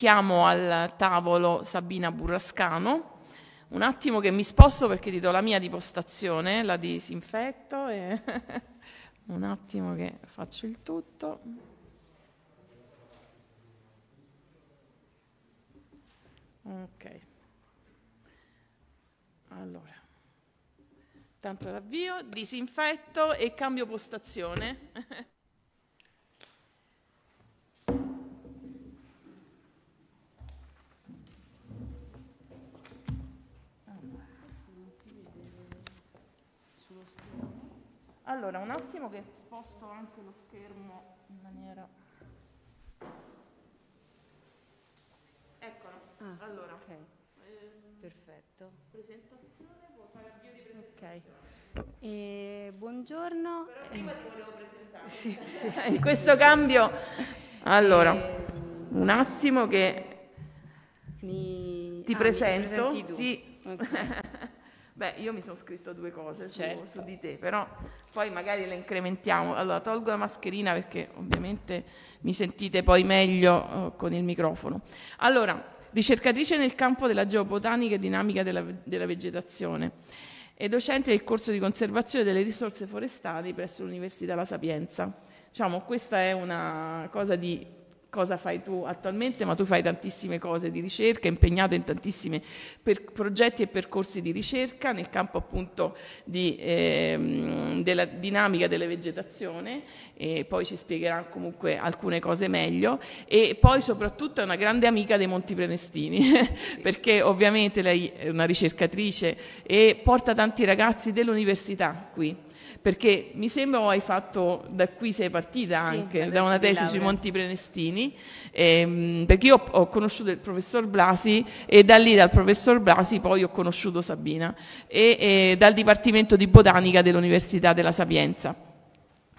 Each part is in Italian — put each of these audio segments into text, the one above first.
Chiamo al tavolo Sabina Burrascano. Un attimo che mi sposto perché ti do la mia di postazione, la disinfetto e un attimo che faccio il tutto. Ok. Allora. Tanto l'avvio, disinfetto e cambio postazione. Allora, un attimo che sposto anche lo schermo in maniera... Eccolo. Ah, allora. Ok. Ehm, Perfetto. Presentazione, può fare avvio di presentazione. Ok. Eh, buongiorno. Però prima ti volevo presentare. Sì, sì, sì, in questo cambio... Allora, eh, un attimo che mi... ti ah, presento. Mi sì. Okay. Beh, io mi sono scritto due cose certo. su, su, di te, però poi magari le incrementiamo. Allora, tolgo la mascherina perché ovviamente mi sentite poi meglio uh, con il microfono. Allora, ricercatrice nel campo della geobotanica e dinamica della, della vegetazione e docente del corso di conservazione delle risorse forestali presso l'Università La Sapienza. Diciamo, questa è una cosa di cosa fai tu attualmente, ma tu fai tantissime cose di ricerca, impegnato in tantissimi per- progetti e percorsi di ricerca nel campo appunto di, ehm, della dinamica della vegetazione e poi ci spiegherà comunque alcune cose meglio e poi soprattutto è una grande amica dei Monti Prenestini sì. perché ovviamente lei è una ricercatrice e porta tanti ragazzi dell'università qui perché mi sembra hai fatto da qui sei partita sì, anche da una tesi sui Monti Prenestini Giardini, ehm, perché io ho conosciuto il professor Blasi e da lì dal professor Blasi poi ho conosciuto Sabina e, e dal Dipartimento di Botanica dell'Università della Sapienza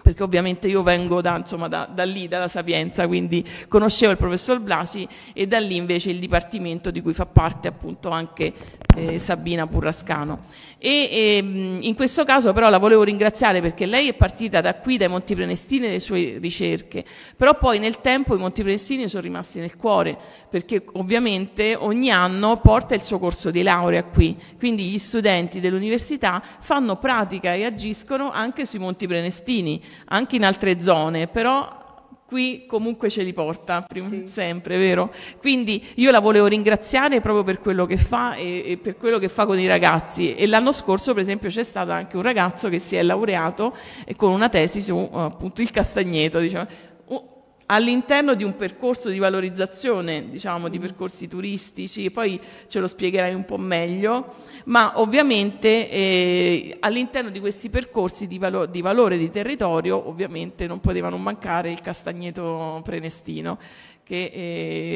perché ovviamente io vengo da, insomma, da, da, lì, dalla Sapienza, quindi conoscevo il professor Blasi e da lì invece il dipartimento di cui fa parte appunto anche eh, Sabina Burrascano. E, e, ehm, in questo caso però la volevo ringraziare perché lei è partita da qui, dai Monti Prenestini e le sue ricerche, però poi nel tempo i Monti Prenestini sono rimasti nel cuore perché ovviamente ogni anno porta il suo corso di laurea qui, quindi gli studenti dell'università fanno pratica e agiscono anche sui Monti Prenestini, anche in altre zone, però qui comunque ce li porta, sì. sempre, vero? Quindi io la volevo ringraziare proprio per quello che fa e, e per quello che fa con i ragazzi e l'anno scorso per esempio c'è stato anche un ragazzo che si è laureato con una tesi su appunto il castagneto, diciamo all'interno di un percorso di valorizzazione, diciamo, di mm. percorsi turistici, poi ce lo spiegherai un po' meglio, ma ovviamente eh, all'interno di questi percorsi di, valo di valore di territorio ovviamente non potevano mancare il castagneto prenestino che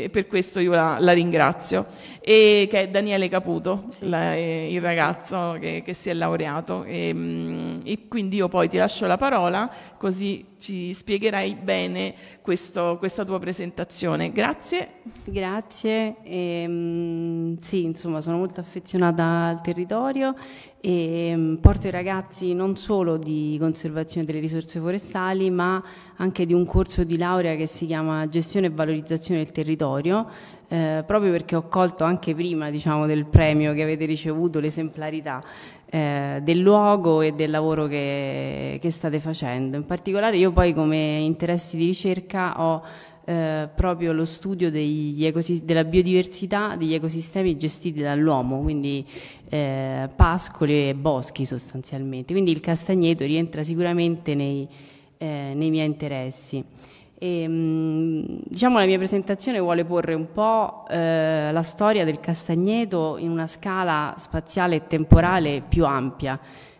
eh, per questo io la, la, ringrazio, e che è Daniele Caputo, sì. la, eh, il ragazzo che, che, si è laureato. E, ehm, mh, e, quindi io poi ti lascio la parola così ci spiegherai bene questo, questa tua presentazione. Grazie. Grazie, e, ehm, mh, sì, insomma sono molto affezionata al territorio e ehm, porto i ragazzi non solo di conservazione delle risorse forestali ma anche di un corso di laurea che si chiama gestione e valorizzazione del territorio eh, proprio perché ho colto anche prima diciamo, del premio che avete ricevuto l'esemplarità eh, del luogo e del lavoro che, che state facendo in particolare io poi come interessi di ricerca ho eh, proprio lo studio ecosis- della biodiversità degli ecosistemi gestiti dall'uomo, quindi eh, pascoli e boschi sostanzialmente. Quindi il castagneto rientra sicuramente nei, eh, nei miei interessi. E, ehm, diciamo la mia presentazione vuole porre un po' eh, la storia del castagneto in una scala spaziale e temporale più ampia,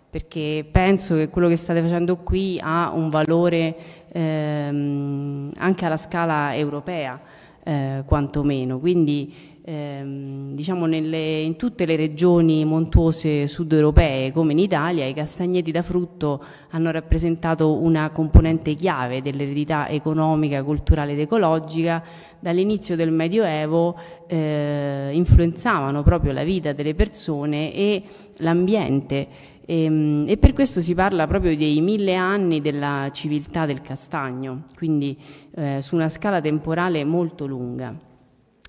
perché penso che quello che state facendo qui ha un valore ehm, anche alla scala europea, eh, quantomeno. Quindi ehm, diciamo nelle, in tutte le regioni montuose sud europee come in Italia i castagneti da frutto hanno rappresentato una componente chiave dell'eredità economica, culturale ed ecologica dall'inizio del Medioevo eh, influenzavano proprio la vita delle persone e l'ambiente e, ehm, e, per questo si parla proprio dei mille anni della civiltà del castagno, quindi eh, su una scala temporale molto lunga.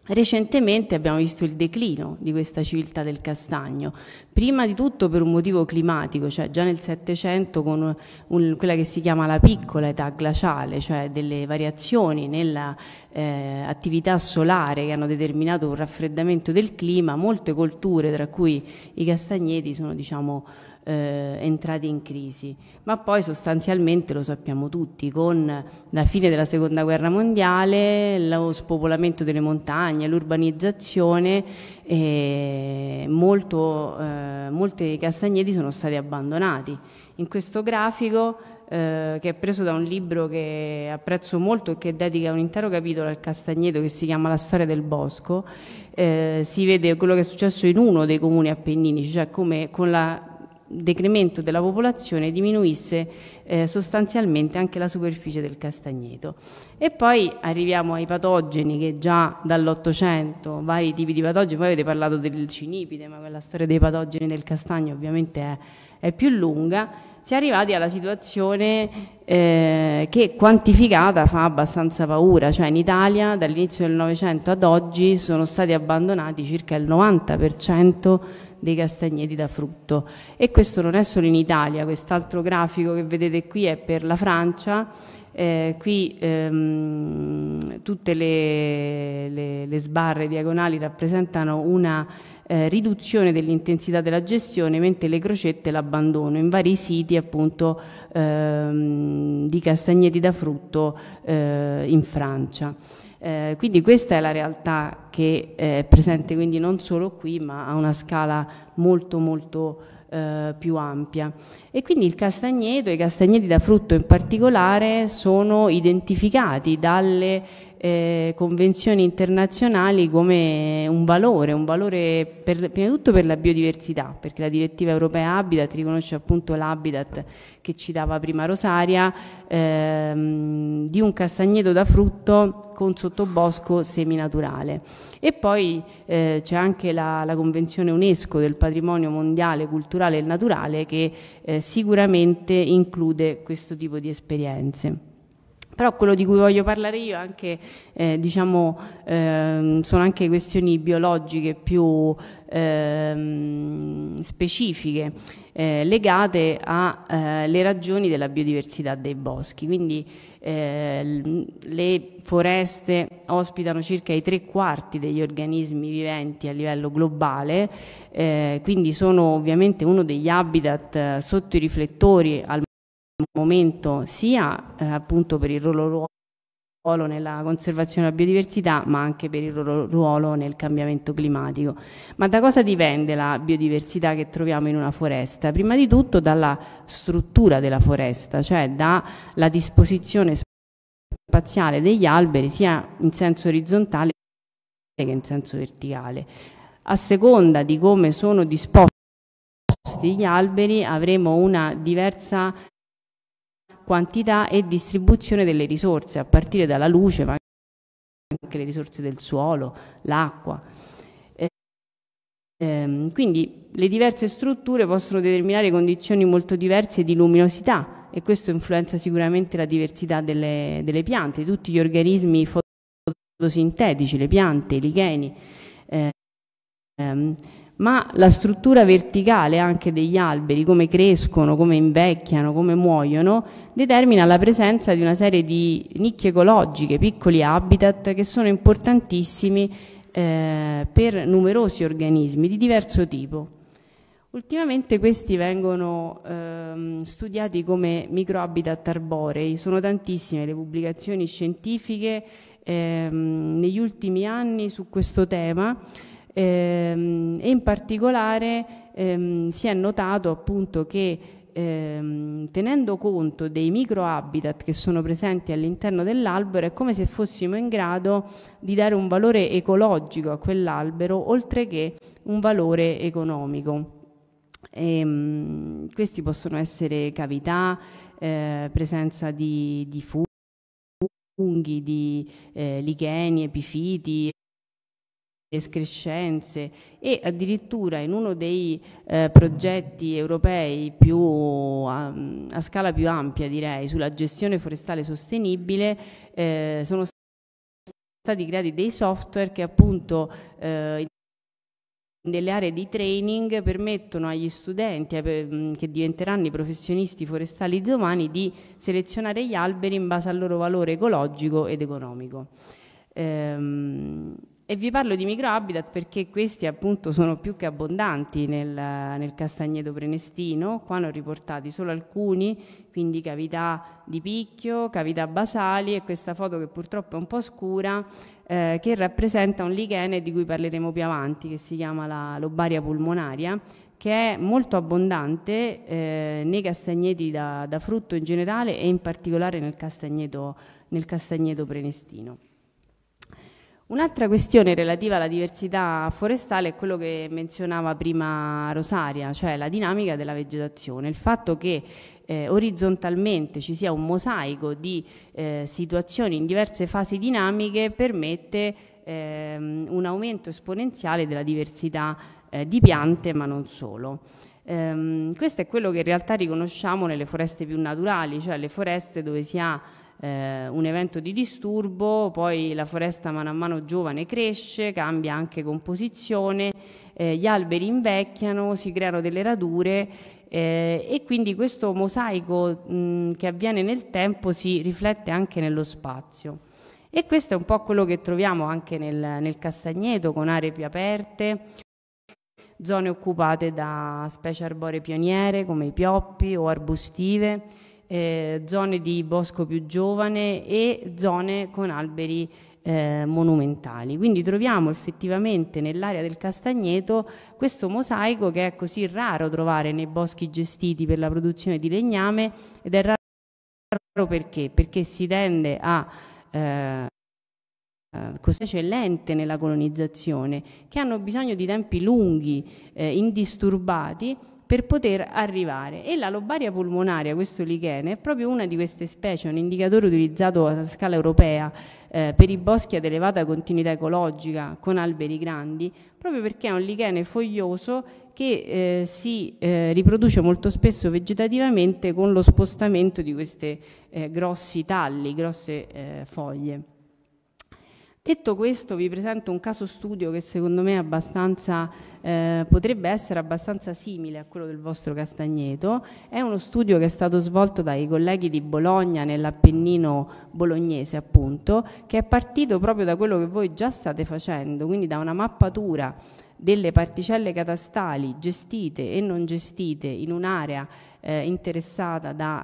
Recentemente abbiamo visto il declino di questa civiltà del castagno, prima di tutto per un motivo climatico, cioè già nel Settecento con un, quella che si chiama la piccola età glaciale, cioè delle variazioni nell'attività eh, solare che hanno determinato un raffreddamento del clima, molte colture, tra cui i castagneti, sono diciamo eh, entrati in crisi, ma poi sostanzialmente lo sappiamo tutti, con la fine della seconda guerra mondiale, lo spopolamento delle montagne, l'urbanizzazione, eh, molto, eh, molti castagneti sono stati abbandonati. In questo grafico eh, che è preso da un libro che apprezzo molto e che dedica un intero capitolo al castagneto che si chiama La storia del bosco, eh, si vede quello che è successo in uno dei comuni appenninici, cioè come con la decremento della popolazione diminuisse eh, sostanzialmente anche la superficie del castagneto. E poi arriviamo ai patogeni che già dall'Ottocento, vari tipi di patogeni, voi avete parlato del cinipide, ma quella storia dei patogeni del castagno ovviamente è, è più lunga, si è arrivati alla situazione eh, che quantificata fa abbastanza paura, cioè in Italia dall'inizio del Novecento ad oggi sono stati abbandonati circa il 90% dei castagneti da frutto. E questo non è solo in Italia, quest'altro grafico che vedete qui è per la Francia. Eh, qui ehm, tutte le, le, le, sbarre diagonali rappresentano una eh, riduzione dell'intensità della gestione, mentre le crocette l'abbandono in vari siti appunto ehm, di castagneti da frutto eh, in Francia. Eh, quindi questa è la realtà che eh, è presente quindi non solo qui ma a una scala molto molto eh, più ampia. E quindi il castagneto, e i castagneti da frutto in particolare, sono identificati dalle eh, convenzioni internazionali come un valore, un valore per, prima di tutto per la biodiversità, perché la direttiva europea Habitat riconosce appunto l'habitat che ci dava prima Rosaria, ehm, di un castagneto da frutto con sottobosco seminaturale. E poi eh, c'è anche la, la, Convenzione UNESCO del patrimonio mondiale culturale e naturale che eh, sicuramente include questo tipo di esperienze. Però quello di cui voglio parlare io anche, eh, diciamo, ehm, sono anche questioni biologiche più ehm, specifiche, eh, legate alle eh, ragioni della biodiversità dei boschi. Quindi eh, le foreste ospitano circa i tre quarti degli organismi viventi a livello globale, eh, quindi sono ovviamente uno degli habitat eh, sotto i riflettori al momento sia eh, appunto per il loro ruolo nella conservazione della biodiversità ma anche per il loro ruolo nel cambiamento climatico. Ma da cosa dipende la biodiversità che troviamo in una foresta? Prima di tutto dalla struttura della foresta, cioè dalla disposizione spaziale degli alberi sia in senso orizzontale che in senso verticale. A seconda di come sono disposti gli alberi avremo una diversa quantità e distribuzione delle risorse, a partire dalla luce, ma anche le risorse del suolo, l'acqua. Eh, ehm, quindi le diverse strutture possono determinare condizioni molto diverse di luminosità e questo influenza sicuramente la diversità delle, delle piante, tutti gli organismi fotosintetici, le piante, i licheni. Eh, ehm, ma la struttura verticale anche degli alberi, come crescono, come invecchiano, come muoiono, determina la presenza di una serie di nicchie ecologiche, piccoli habitat che sono importantissimi eh, per numerosi organismi di diverso tipo. Ultimamente questi vengono ehm, studiati come microhabitat arborei, sono tantissime le pubblicazioni scientifiche ehm, negli ultimi anni su questo tema ehm, e in particolare ehm, si è notato appunto che ehm, tenendo conto dei micro habitat che sono presenti all'interno dell'albero è come se fossimo in grado di dare un valore ecologico a quell'albero oltre che un valore economico. E, ehm, mh, questi possono essere cavità, eh, presenza di, di funghi, di eh, licheni, epifiti, escrescenze e addirittura in uno dei eh, progetti europei più, um, a scala più ampia direi sulla gestione forestale sostenibile eh, sono stati creati dei software che appunto eh, delle aree di training permettono agli studenti eh, mm, che diventeranno i professionisti forestali di domani di selezionare gli alberi in base al loro valore ecologico ed economico. Ehm, e vi parlo di microhabitat perché questi appunto sono più che abbondanti nel, nel castagneto prenestino, qua ne ho riportati solo alcuni, quindi cavità di picchio, cavità basali e questa foto che purtroppo è un po' scura eh, che rappresenta un lichene di cui parleremo più avanti che si chiama la lobaria pulmonaria che è molto abbondante eh, nei castagneti da, da, frutto in generale e in particolare nel castagneto, nel castagneto prenestino. Un'altra questione relativa alla diversità forestale è quello che menzionava prima Rosaria, cioè la dinamica della vegetazione, il fatto che eh, orizzontalmente ci sia un mosaico di eh, situazioni in diverse fasi dinamiche permette ehm, un aumento esponenziale della diversità eh, di piante, ma non solo. Ehm, questo è quello che in realtà riconosciamo nelle foreste più naturali, cioè le foreste dove si ha eh, un evento di disturbo, poi la foresta mano a mano giovane cresce, cambia anche composizione, eh, gli alberi invecchiano, si creano delle radure eh, e quindi questo mosaico mh, che avviene nel tempo si riflette anche nello spazio. E questo è un po' quello che troviamo anche nel, nel castagneto con aree più aperte, zone occupate da specie arboree pioniere come i pioppi o arbustive eh, zone di bosco più giovane e zone con alberi eh, monumentali. Quindi troviamo effettivamente nell'area del Castagneto questo mosaico che è così raro trovare nei boschi gestiti per la produzione di legname ed è raro perché? Perché si tende a eh, eh così lente nella colonizzazione, che hanno bisogno di tempi lunghi, eh, indisturbati per poter arrivare. E la lobaria polmonare, questo lichene, è proprio una di queste specie, un indicatore utilizzato a scala europea eh, per i boschi ad elevata continuità ecologica con alberi grandi, proprio perché è un lichene foglioso che eh, si eh, riproduce molto spesso vegetativamente con lo spostamento di questi eh, grossi talli, grosse eh, foglie. Detto questo vi presento un caso studio che secondo me eh, potrebbe essere abbastanza simile a quello del vostro Castagneto, è uno studio che è stato svolto dai colleghi di Bologna nell'Appennino bolognese appunto, che è partito proprio da quello che voi già state facendo, quindi da una mappatura delle particelle catastali gestite e non gestite in un'area eh, interessata da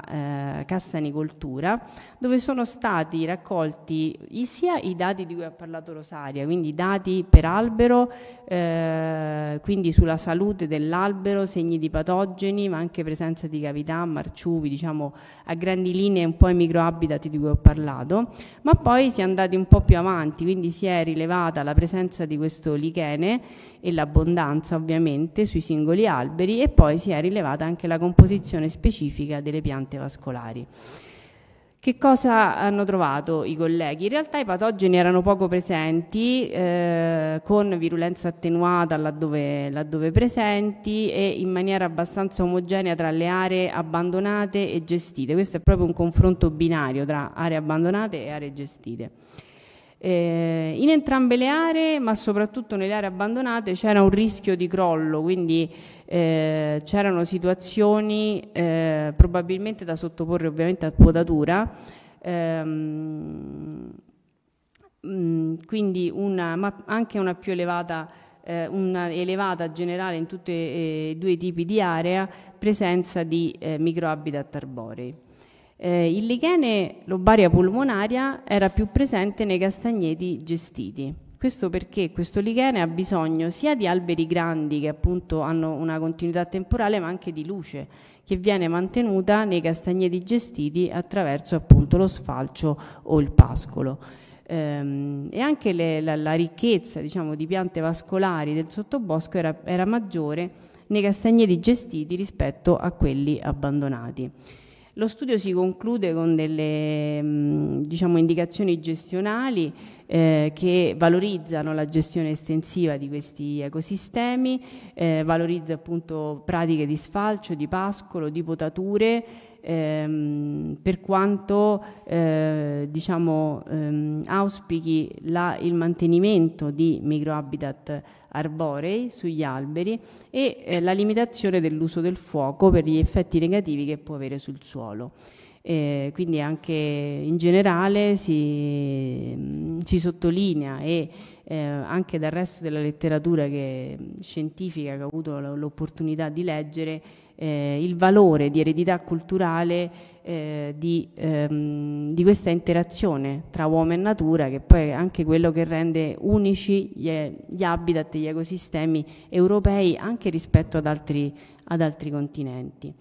eh, castanicoltura, dove sono stati raccolti i, sia i dati di cui ha parlato Rosaria, quindi dati per albero, eh, quindi sulla salute dell'albero, segni di patogeni, ma anche presenza di cavità, marciuvi, diciamo a grandi linee un po' i microabitati di cui ho parlato, ma poi si è andati un po' più avanti, quindi si è rilevata la presenza di questo lichene e l'abbondanza ovviamente sui singoli alberi e poi si è rilevata anche la composizione specifica delle piante vascolari. Che cosa hanno trovato i colleghi? In realtà i patogeni erano poco presenti, eh, con virulenza attenuata laddove, laddove, presenti e in maniera abbastanza omogenea tra le aree abbandonate e gestite. Questo è proprio un confronto binario tra aree abbandonate e aree gestite. Eh, in entrambe le aree, ma soprattutto nelle aree abbandonate, c'era un rischio di crollo, quindi eh, c'erano situazioni eh, probabilmente da sottoporre ovviamente a potatura. Ehm, mm, quindi una, ma anche una più elevata eh, una elevata generale in tutti eh, e due i tipi di area presenza di eh, microhabitat arborei. Eh, il lichene lobaria pulmonaria era più presente nei castagneti gestiti. Questo perché questo lichene ha bisogno sia di alberi grandi che appunto hanno una continuità temporale, ma anche di luce che viene mantenuta nei castagneti gestiti attraverso appunto lo sfalcio o il pascolo. Ehm, e anche le, la, la, ricchezza diciamo, di piante vascolari del sottobosco era, era maggiore nei castagneti gestiti rispetto a quelli abbandonati. Lo studio si conclude con delle mm, diciamo, indicazioni gestionali eh, che valorizzano la gestione estensiva di questi ecosistemi, eh, valorizza appunto pratiche di sfalcio, di pascolo, di potature, ehm, per quanto eh, diciamo, ehm, auspichi la, il mantenimento di microhabitat arborei sugli alberi e eh, la limitazione dell'uso del fuoco per gli effetti negativi che può avere sul suolo. Eh, quindi anche in generale si, mm, si sottolinea e eh, anche dal resto della letteratura che, mm, scientifica che ho avuto l'opportunità di leggere eh, il valore di eredità culturale eh, di, ehm, di, questa interazione tra uomo e natura, che poi è anche quello che rende unici gli, gli habitat, gli ecosistemi europei anche rispetto ad altri, ad altri continenti.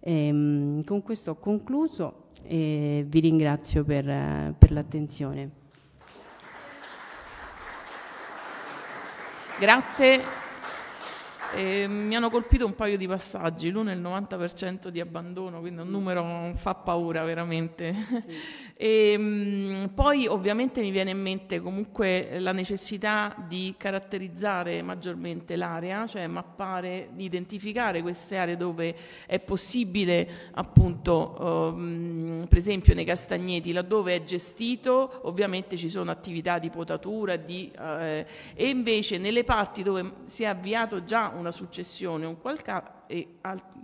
Ehm, con questo ho concluso e vi ringrazio per, per l'attenzione. Grazie. E mi hanno colpito un paio di passaggi, l'uno è il 90% di abbandono, quindi un mm. numero fa paura veramente. Sì. e, mm, poi ovviamente mi viene in mente comunque la necessità di caratterizzare maggiormente l'area, cioè mappare, identificare queste aree dove è possibile appunto, ehm, per esempio nei castagneti, laddove è gestito ovviamente ci sono attività di potatura di, eh, e invece nelle parti dove si è avviato già un una successione, un qualcosa e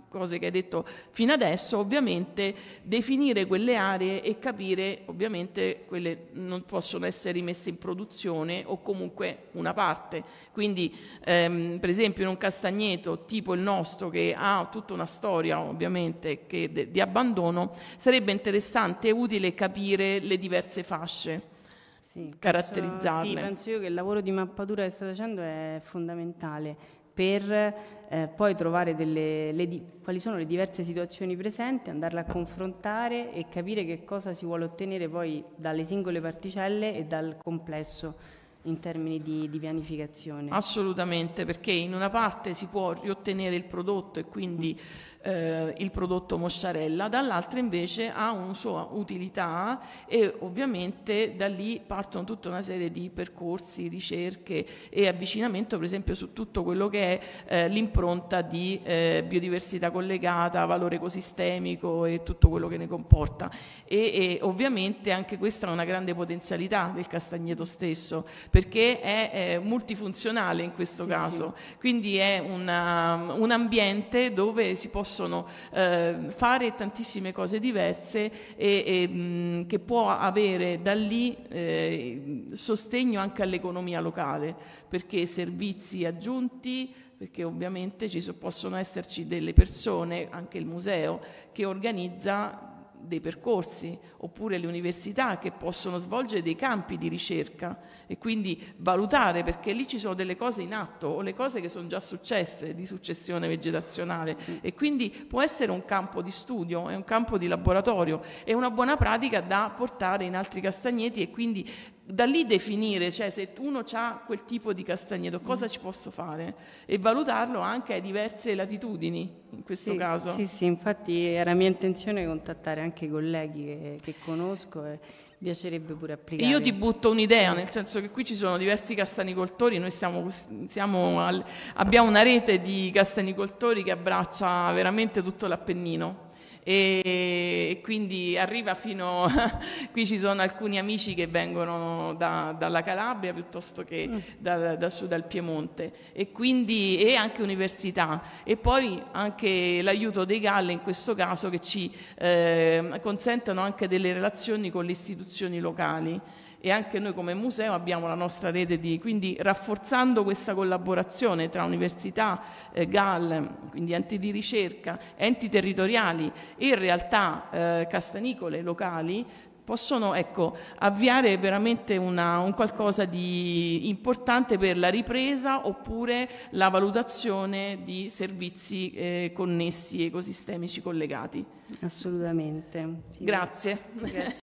cose che hai detto fino adesso, ovviamente definire quelle aree e capire ovviamente quelle non possono essere rimesse in produzione o comunque una parte. Quindi ehm, per esempio in un castagneto tipo il nostro che ha tutta una storia ovviamente de- di abbandono, sarebbe interessante e utile capire le diverse fasce. Sì, caratterizzarle. Penso, sì, penso io che il lavoro di mappatura che state facendo è fondamentale per eh, poi trovare delle, le, quali sono le diverse situazioni presenti, andarle a confrontare e capire che cosa si vuole ottenere poi dalle singole particelle e dal complesso in termini di, di, pianificazione. Assolutamente, perché in una parte si può riottenere il prodotto e quindi eh, il prodotto mosciarella, dall'altra invece ha una sua utilità e ovviamente da lì partono tutta una serie di percorsi, ricerche e avvicinamento per esempio su tutto quello che è eh, l'impronta di eh, biodiversità collegata, valore ecosistemico e tutto quello che ne comporta. E, e ovviamente anche questa è una grande potenzialità del castagneto stesso perché è eh, multifunzionale in questo sì, caso, sì. quindi è una, um, un ambiente dove si possono eh, fare tantissime cose diverse e, e mh, mm, che può avere da lì eh, sostegno anche all'economia locale, perché servizi aggiunti, perché ovviamente ci so, possono esserci delle persone, anche il museo, che organizza dei percorsi, oppure le università che possono svolgere dei campi di ricerca e quindi valutare, perché lì ci sono delle cose in atto o le cose che sono già successe di successione vegetazionale mm. e quindi può essere un campo di studio, è un campo di laboratorio, è una buona pratica da portare in altri castagneti e quindi da lì definire, cioè se uno ha quel tipo di castagneto, mm. cosa ci posso fare? E valutarlo anche a diverse latitudini, in questo sì, caso. Sì, sì, infatti era mia intenzione contattare anche i colleghi che, che conosco e piacerebbe pure applicare. Io ti butto un'idea, nel senso che qui ci sono diversi castanicoltori, noi siamo, siamo al, abbiamo una rete di castanicoltori che abbraccia veramente tutto l'Appennino e quindi arriva fino qui ci sono alcuni amici che vengono da, dalla Calabria piuttosto che mm. da, da su dal Piemonte e quindi e anche università e poi anche l'aiuto dei galli in questo caso che ci eh, consentono anche delle relazioni con le istituzioni locali e anche noi come museo abbiamo la nostra rete di... quindi rafforzando questa collaborazione tra università, eh, GAL, quindi enti di ricerca, enti territoriali e realtà eh, castanicole locali, possono ecco, avviare veramente una, un qualcosa di importante per la ripresa oppure la valutazione di servizi eh, connessi, ecosistemici collegati. Assolutamente. Sì. Grazie. Grazie.